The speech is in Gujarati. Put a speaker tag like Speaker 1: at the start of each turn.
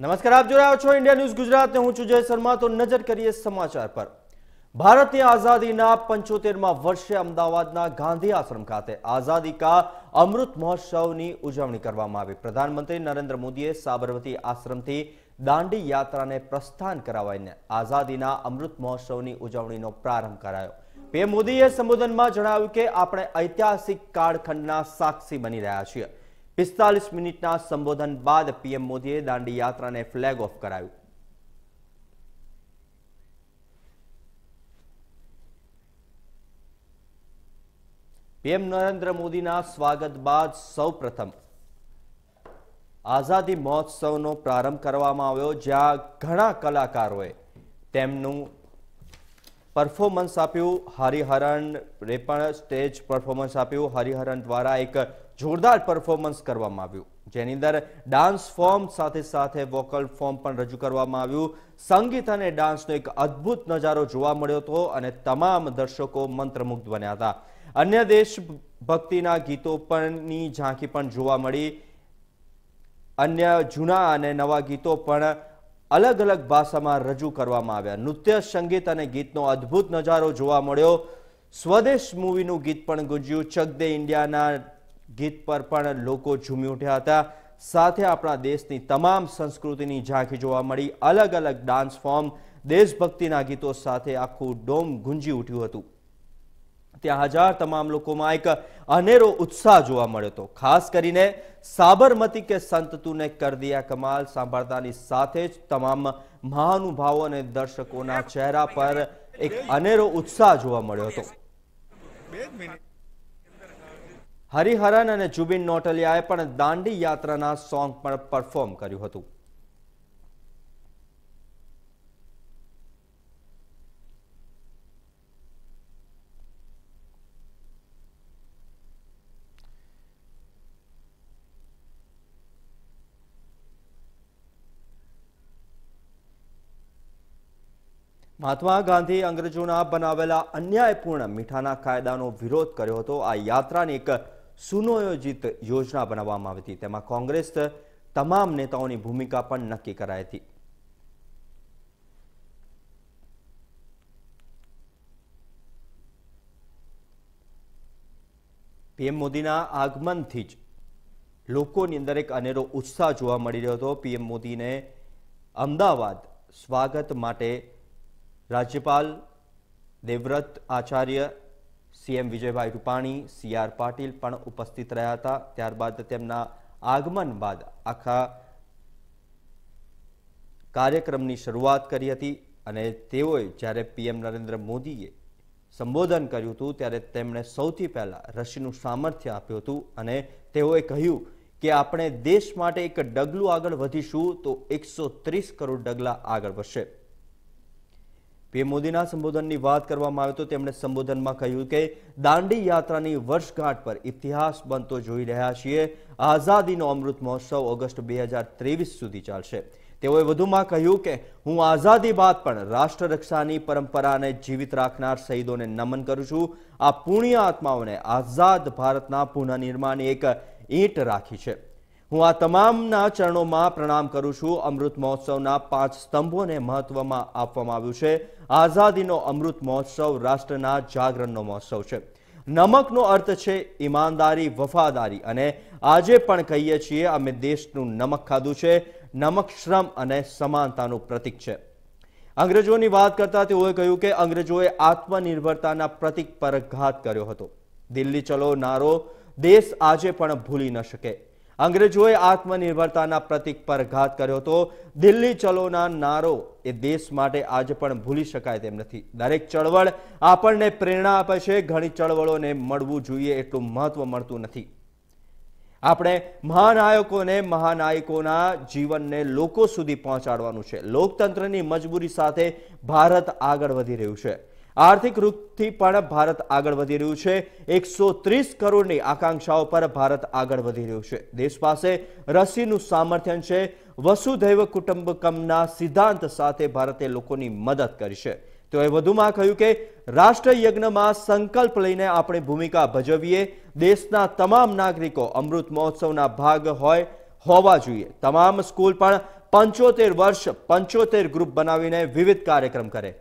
Speaker 1: નમસ્કાર આપ જોઈ રહ્યા છો ઇન્ડિયા ન્યૂઝ ગુજરાત હું છું જય શર્મા તો નજર કરીએ સમાચાર પર ભારતની આઝાદીના પંચોતેરમાં વર્ષે અમદાવાદના ગાંધી આશ્રમ ખાતે આઝાદી કા અમૃત મહોત્સવની ઉજવણી કરવામાં આવી પ્રધાનમંત્રી નરેન્દ્ર મોદીએ સાબરમતી આશ્રમથી દાંડી યાત્રાને પ્રસ્થાન કરાવાઈને આઝાદીના અમૃત મહોત્સવની ઉજવણીનો પ્રારંભ કરાયો પીએમ મોદીએ સંબોધનમાં જણાવ્યું કે આપણે ઐતિહાસિક કાળખંડના સાક્ષી બની રહ્યા છીએ પિસ્તાલીસ મિનિટના સંબોધન બાદ પીએમ મોદીએ દાંડી યાત્રાને ફ્લેગ ઓફ કરાયું પીએમ નરેન્દ્ર મોદીના સ્વાગત બાદ સૌપ્રથમ આઝાદી મહોત્સવનો પ્રારંભ કરવામાં આવ્યો જ્યાં ઘણા કલાકારોએ તેમનું પરફોર્મન્સ આપ્યું હરિહરણ રેપણ સ્ટેજ પરફોર્મન્સ આપ્યું હરિહરણ દ્વારા એક જોરદાર પરફોર્મન્સ કરવામાં આવ્યું જેની અંદર ડાન્સ ફોર્મ સાથે સાથે વોકલ ફોર્મ પણ રજૂ કરવામાં આવ્યું સંગીત અને ડાન્સનો એક અદભુત નજારો જોવા મળ્યો હતો અને તમામ દર્શકો મંત્રમુગ્ધ બન્યા હતા અન્ય દેશ ભક્તિના ગીતો પણની ઝાંખી પણ જોવા મળી અન્ય જૂના અને નવા ગીતો પણ અલગ અલગ ભાષામાં રજૂ કરવામાં આવ્યા નૃત્ય સંગીત અને ગીતનો અદ્ભુત નજારો જોવા મળ્યો સ્વદેશ મૂવીનું ગીત પણ ગુંજ્યું ચક દે ઇન્ડિયાના ગીત પર પણ લોકો ઝૂમી ઉઠ્યા હતા સાથે આપણા દેશની તમામ સંસ્કૃતિની ઝાંખી જોવા મળી અલગ અલગ ડાન્સ ફોર્મ દેશભક્તિના ગીતો સાથે આખું ડોમ ગુંજી ઉઠ્યું હતું ત્યાં હજાર તમામ લોકોમાં એક અનેરો ઉત્સાહ જોવા મળ્યો હતો ખાસ કરીને સાબરમતી કે સંત તુને કર કમાલ સાંભળતાની સાથે જ તમામ મહાનુભાવો અને દર્શકોના ચહેરા પર એક અનેરો ઉત્સાહ જોવા મળ્યો હતો હરિહરન અને જુબિન નોટલિયાએ પણ દાંડી યાત્રાના સોંગ પણ પરફોર્મ કર્યું હતું મહાત્મા ગાંધી અંગ્રેજોના બનાવેલા અન્યાયપૂર્ણ મીઠાના કાયદાનો વિરોધ કર્યો હતો આ યાત્રાની એક સુનોયોજિત યોજના બનાવવામાં આવી હતી તેમાં કોંગ્રેસ તમામ નેતાઓની ભૂમિકા પણ નક્કી કરાઈ હતી પીએમ મોદીના આગમનથી જ લોકોની અંદર એક અનેરો ઉત્સાહ જોવા મળી રહ્યો હતો પીએમ મોદીને અમદાવાદ સ્વાગત માટે રાજ્યપાલ દેવવ્રત આચાર્ય સીએમ વિજયભાઈ રૂપાણી સીઆર પાટીલ પણ ઉપસ્થિત રહ્યા હતા ત્યારબાદ તેમના આગમન બાદ આખા કાર્યક્રમની શરૂઆત કરી હતી અને તેઓએ જ્યારે પીએમ નરેન્દ્ર મોદીએ સંબોધન કર્યું હતું ત્યારે તેમણે સૌથી પહેલાં રસીનું સામર્થ્ય આપ્યું હતું અને તેઓએ કહ્યું કે આપણે દેશ માટે એક ડગલું આગળ વધીશું તો એકસો ત્રીસ કરોડ ડગલા આગળ વધશે પીએમ મોદીના સંબોધનની વાત કરવામાં આવે તો તેમણે સંબોધનમાં કહ્યું કે દાંડી યાત્રાની વર્ષગાંઠ પર ઇતિહાસ બનતો જોઈ રહ્યા છીએ આઝાદીનો અમૃત મહોત્સવ ઓગસ્ટ બે સુધી ચાલશે તેઓએ વધુમાં કહ્યું કે હું આઝાદી બાદ પણ રાષ્ટ્રરક્ષાની પરંપરાને જીવિત રાખનાર શહીદોને નમન કરું છું આ પુણ્ય આત્માઓને આઝાદ ભારતના પુનઃનિર્માણની એક ઈંટ રાખી છે હું આ તમામના ચરણોમાં પ્રણામ કરું છું અમૃત મહોત્સવના પાંચ સ્તંભોને મહત્વમાં આપવામાં આવ્યું છે આઝાદીનો અમૃત મહોત્સવ રાષ્ટ્રના જાગરણનો મહોત્સવ છે નમકનો અર્થ છે ઈમાનદારી વફાદારી અને આજે પણ કહીએ છીએ અમે દેશનું નમક ખાધું છે નમક શ્રમ અને સમાનતાનું પ્રતિક છે અંગ્રેજોની વાત કરતા તેઓએ કહ્યું કે અંગ્રેજોએ આત્મનિર્ભરતાના પ્રતિક પર ઘાત કર્યો હતો દિલ્હી ચલો નારો દેશ આજે પણ ભૂલી ન શકે અંગ્રેજોએ આત્મનિર્ભરતાના પ્રતિક પર ઘાત કર્યો હતો દિલ્હી ચલોના નારો એ દેશ માટે આજે પણ ભૂલી શકાય તેમ નથી દરેક ચળવળ આપણને પ્રેરણા આપે છે ઘણી ચળવળોને મળવું જોઈએ એટલું મહત્વ મળતું નથી આપણે મહાનાયકોને મહાનાયકોના જીવનને લોકો સુધી પહોંચાડવાનું છે લોકતંત્રની મજબૂરી સાથે ભારત આગળ વધી રહ્યું છે આર્થિક રૂપથી પણ ભારત આગળ વધી રહ્યું છે એકસો ત્રીસ કરોડની આકાંક્ષાઓ પર ભારત આગળ વધી રહ્યું છે દેશ પાસે રસીનું સામર્થ્ય છે વસુધૈવ કુટુંબકમના સિદ્ધાંત સાથે ભારતે લોકોની મદદ કરી છે તેઓએ વધુમાં કહ્યું કે રાષ્ટ્રયજ્ઞમાં સંકલ્પ લઈને આપણે ભૂમિકા ભજવીએ દેશના તમામ નાગરિકો અમૃત મહોત્સવના ભાગ હોય હોવા જોઈએ તમામ સ્કૂલ પણ પંચોતેર વર્ષ પંચોતેર ગ્રુપ બનાવીને વિવિધ કાર્યક્રમ કરે